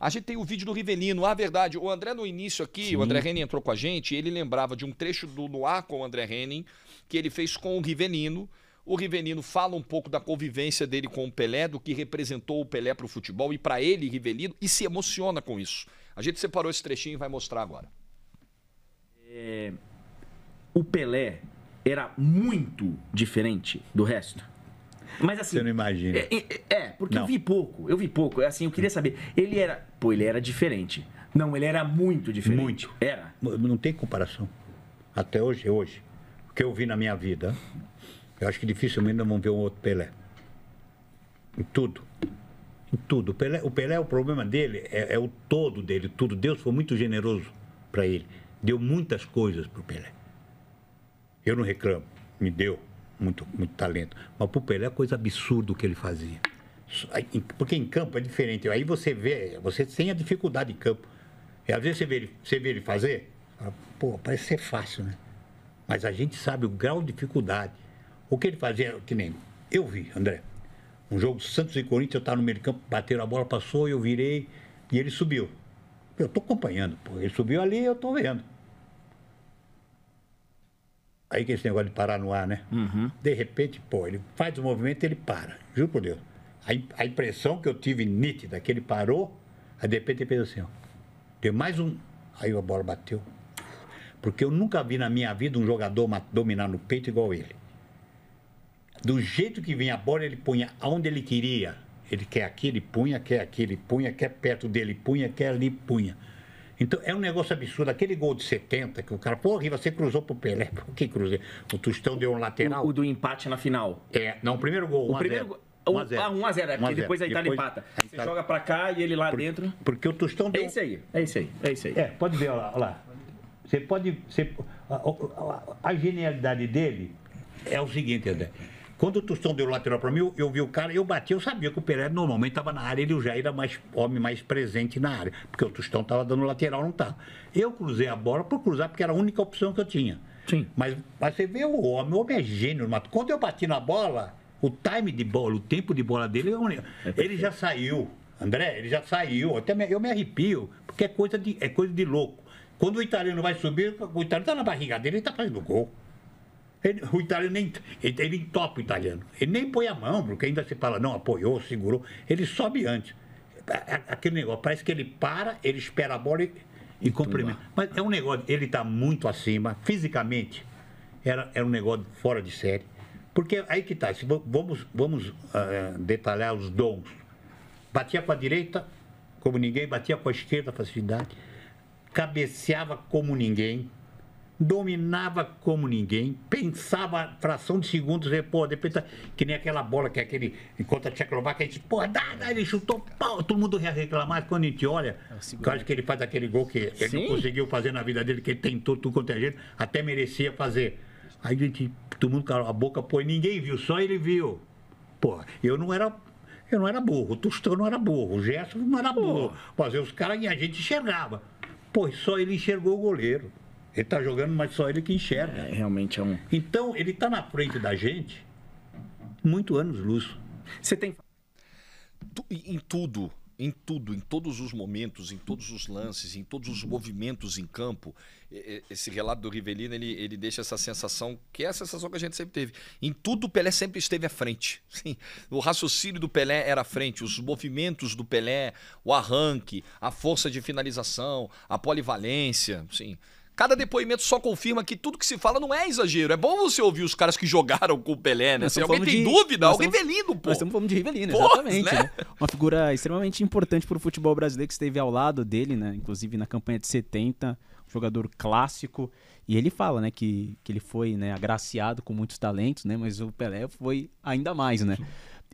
A gente tem o vídeo do Rivelino. Ah, verdade, o André no início aqui, Sim. o André Henning entrou com a gente, ele lembrava de um trecho do Noir com o André Henning, que ele fez com o Rivelino. O Rivelino fala um pouco da convivência dele com o Pelé, do que representou o Pelé para o futebol e para ele, Rivelino, e se emociona com isso. A gente separou esse trechinho e vai mostrar agora. É... O Pelé era muito diferente do resto mas assim. Você não imagina. É, é, é porque não. eu vi pouco, eu vi pouco. É assim, eu queria saber. Ele era. Pô, ele era diferente. Não, ele era muito diferente. Muito. Era. Não tem comparação. Até hoje, é hoje. O que eu vi na minha vida, eu acho que dificilmente não vão ver um outro Pelé. Em tudo. Em tudo. O Pelé, o, Pelé, o problema dele é, é o todo dele, tudo. Deus foi muito generoso para ele. Deu muitas coisas para o Pelé. Eu não reclamo, me deu muito, muito talento. Mas para o Pelé é coisa absurda o que ele fazia. Porque em campo é diferente. Aí você vê, você tem a dificuldade em campo. E às vezes você vê ele, você vê ele fazer, pô, parece ser fácil, né? Mas a gente sabe o grau de dificuldade. O que ele fazia, que nem eu vi, André. Um jogo Santos e Corinthians, eu estava no meio de campo, bateram a bola, passou, eu virei e ele subiu. Eu estou acompanhando, pô. Ele subiu ali, eu estou vendo. Aí que esse negócio de parar no ar, né? Uhum. De repente, pô, ele faz o movimento ele para. Juro por Deus. A, a impressão que eu tive nítida, que ele parou, aí de repente ele fez assim, ó. Deu mais um. Aí a bola bateu. Porque eu nunca vi na minha vida um jogador dominar no peito igual ele. Do jeito que vinha a bola, ele punha aonde ele queria. Ele quer aqui, ele punha, quer aqui, ele punha, quer perto dele, punha, quer ali, punha. Então, é um negócio absurdo. Aquele gol de 70, que o cara, porra, Riva, você cruzou pro Pelé. Por que cruzei? O Tostão deu um lateral. O, o, do empate na final. É, não, o primeiro gol. O primeiro gol. 1x0. Ah, 1x0, é, porque 1 depois a Itália depois, empata. A Itália... Você joga pra cá e ele lá Por, dentro. Porque o Tostão é deu. É isso aí, é isso aí, é isso aí. É, pode ver, olha lá. Olha lá. Você pode. Você... A, a, a, a genialidade dele é o seguinte, André. Quando o Tostão deu o lateral para mim, eu, eu, vi o cara, eu bati, eu sabia que o Pelé normalmente estava na área, ele já era mais homem mais presente na área, porque o Tostão estava dando lateral, não estava. Tá. Eu cruzei a bola por cruzar, porque era a única opção que eu tinha. Sim. Mas, mas você vê o homem, o homem é gênio. Mas quando eu bati na bola, o time de bola, o tempo de bola dele, é ele já saiu. André, ele já saiu. Até me, eu me arrepio, porque é coisa de, é coisa de louco. Quando o italiano vai subir, o italiano está na barriga dele, ele está fazendo gol. Ele, o italiano nem. Ele, ele entopa o italiano. Ele nem põe a mão, porque ainda se fala, não, apoiou, segurou. Ele sobe antes. Aquele negócio, parece que ele para, ele espera a bola e, e então cumprimenta. Mas é um negócio, ele está muito acima, fisicamente, era, era um negócio fora de série. Porque aí que está, vamos, vamos uh, detalhar os dons. Batia com a direita, como ninguém, batia com a esquerda, facilidade. Cabeceava como ninguém dominava como ninguém, pensava fração de segundos, e, pô, depois que nem aquela bola que é aquele, enquanto a Tchecoslováquia, a gente, pô, dá, dá, ele chutou, pau, todo mundo reclamar, quando a gente olha, é eu acho que ele faz aquele gol que ele Sim. não conseguiu fazer na vida dele, que ele tentou tudo quanto é jeito, até merecia fazer. Aí a gente, todo mundo calou a boca, pô, ninguém viu, só ele viu. Pô, eu não era eu não era burro, o Tostão não era burro, o Gerson não era burro. Mas os caras e a gente enxergava. pô, só ele enxergou o goleiro. Ele está jogando, mas só ele que enxerga. É, realmente é um. Então, ele está na frente da gente muito anos luz. Você tem. Em tudo, em tudo, em todos os momentos, em todos os lances, em todos os movimentos em campo, esse relato do Rivelino ele, ele deixa essa sensação que é a sensação que a gente sempre teve. Em tudo, o Pelé sempre esteve à frente. Sim, o raciocínio do Pelé era à frente, os movimentos do Pelé, o arranque, a força de finalização, a polivalência, sim. Cada depoimento só confirma que tudo que se fala não é exagero. É bom você ouvir os caras que jogaram com o Pelé, né? Se alguém tem de, dúvida, alguém estamos, Rivelino, pô. Nós estamos falando de Rivelino, exatamente. Pô, né? Né? Uma figura extremamente importante para o futebol brasileiro que esteve ao lado dele, né? Inclusive na campanha de 70, um jogador clássico. E ele fala, né, que, que ele foi né, agraciado com muitos talentos, né? Mas o Pelé foi ainda mais, né?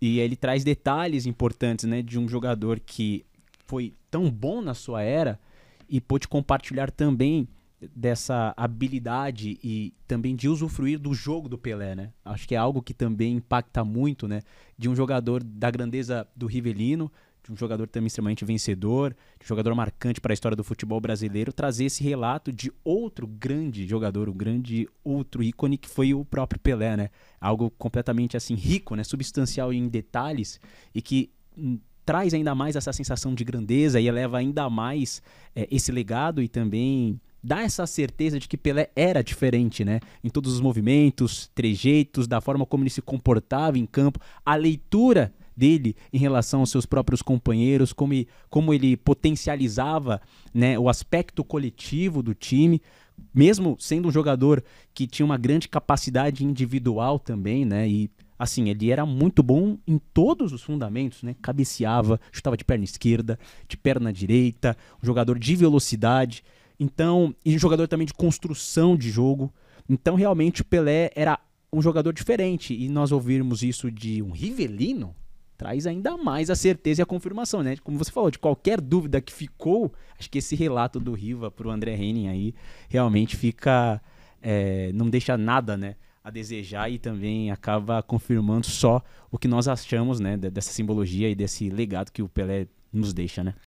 E ele traz detalhes importantes, né, de um jogador que foi tão bom na sua era e pôde compartilhar também dessa habilidade e também de usufruir do jogo do Pelé, né? Acho que é algo que também impacta muito, né? De um jogador da grandeza do Rivelino, de um jogador também extremamente vencedor, de um jogador marcante para a história do futebol brasileiro, trazer esse relato de outro grande jogador, um grande outro ícone que foi o próprio Pelé, né? Algo completamente assim rico, né? Substancial em detalhes e que hum, traz ainda mais essa sensação de grandeza e eleva ainda mais é, esse legado e também dá essa certeza de que Pelé era diferente, né? Em todos os movimentos, trejeitos, da forma como ele se comportava em campo, a leitura dele em relação aos seus próprios companheiros, como, ele, como ele potencializava né, o aspecto coletivo do time, mesmo sendo um jogador que tinha uma grande capacidade individual também, né? E assim, ele era muito bom em todos os fundamentos, né? Cabeceava, chutava de perna esquerda, de perna direita, um jogador de velocidade. Então, e jogador também de construção de jogo. Então, realmente, o Pelé era um jogador diferente. E nós ouvirmos isso de um Rivelino traz ainda mais a certeza e a confirmação, né? Como você falou, de qualquer dúvida que ficou, acho que esse relato do Riva para o André Henning aí realmente fica. É, não deixa nada, né? A desejar e também acaba confirmando só o que nós achamos, né? Dessa simbologia e desse legado que o Pelé nos deixa, né?